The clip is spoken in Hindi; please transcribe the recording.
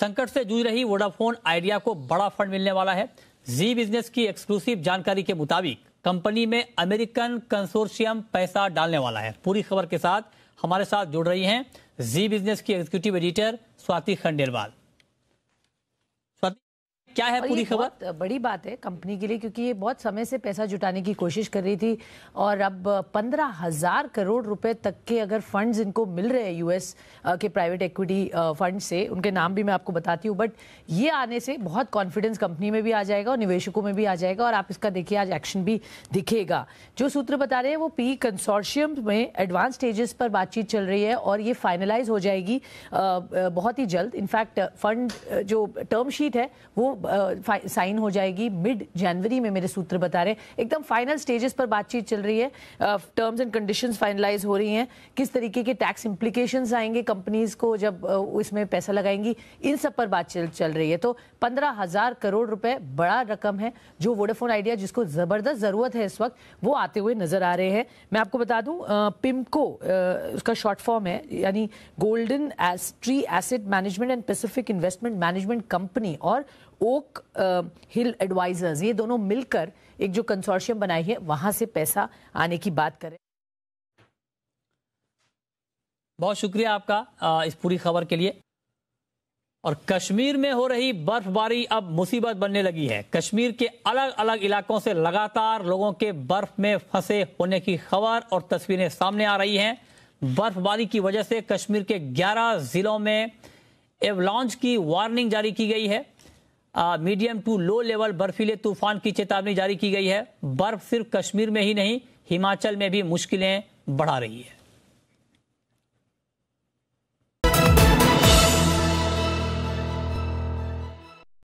संकट से जूझ रही वोडाफोन आइडिया को बड़ा फंड मिलने वाला है जी बिजनेस की एक्सक्लूसिव जानकारी के मुताबिक कंपनी में अमेरिकन कंसोर्शियम पैसा डालने वाला है पूरी खबर के साथ हमारे साथ जुड़ रही हैं जी बिजनेस की एग्जीक्यूटिव एडिटर स्वाति खंडेलवाल क्या है पूरी खबर बड़ी बात है कंपनी के लिए क्योंकि ये बहुत समय से पैसा जुटाने की कोशिश कर रही थी और अब पंद्रह हजार करोड़ रुपए तक के अगर फंड्स इनको मिल रहे हैं यूएस के प्राइवेट इक्विटी फंड से उनके नाम भी मैं आपको बताती हूँ बट ये आने से बहुत कॉन्फिडेंस कंपनी में भी आ जाएगा और निवेशकों में भी आ जाएगा और आप इसका देखिए आज एक्शन भी दिखेगा जो सूत्र बता रहे हैं वो पी कंसोर्शियम e में एडवांस स्टेजेस पर बातचीत चल रही है और ये फाइनलाइज हो जाएगी बहुत ही जल्द इनफैक्ट फंड जो टर्म शीट है वो साइन हो जाएगी मिड जनवरी में मेरे सूत्र बता रहे एकदम फाइनल स्टेजेस पर बातचीत चल रही है टर्म्स एंड कंडीशंस फाइनलाइज हो रही हैं किस तरीके के टैक्स इम्प्लीकेशंस आएंगे कंपनीज को जब इसमें पैसा लगाएंगी इन सब पर बातचीत चल रही है तो पंद्रह हजार करोड़ रुपए बड़ा रकम है जो वोडाफोन आइडिया जिसको ज़बरदस्त ज़रूरत है इस वक्त वो आते हुए नज़र आ रहे हैं मैं आपको बता दूं पिमको उसका शॉर्ट फॉर्म है यानी golden tree asset management and pacific investment management company और ओ ओक हिल एडवाइजर्स ये दोनों मिलकर एक जो कंसोर्शियम बनाई है वहां से पैसा आने की बात करें बहुत शुक्रिया आपका uh, इस पूरी खबर के लिए और कश्मीर में हो रही बर्फबारी अब मुसीबत बनने लगी है कश्मीर के अलग अलग इलाकों से लगातार लोगों के बर्फ में फंसे होने की खबर और तस्वीरें सामने आ रही हैं बर्फबारी की वजह से कश्मीर के 11 जिलों में एवलॉन्च की वार्निंग जारी की गई है मीडियम टू लो लेवल बर्फीले तूफान की चेतावनी जारी की गई है बर्फ सिर्फ कश्मीर में ही नहीं हिमाचल में भी मुश्किलें बढ़ा रही है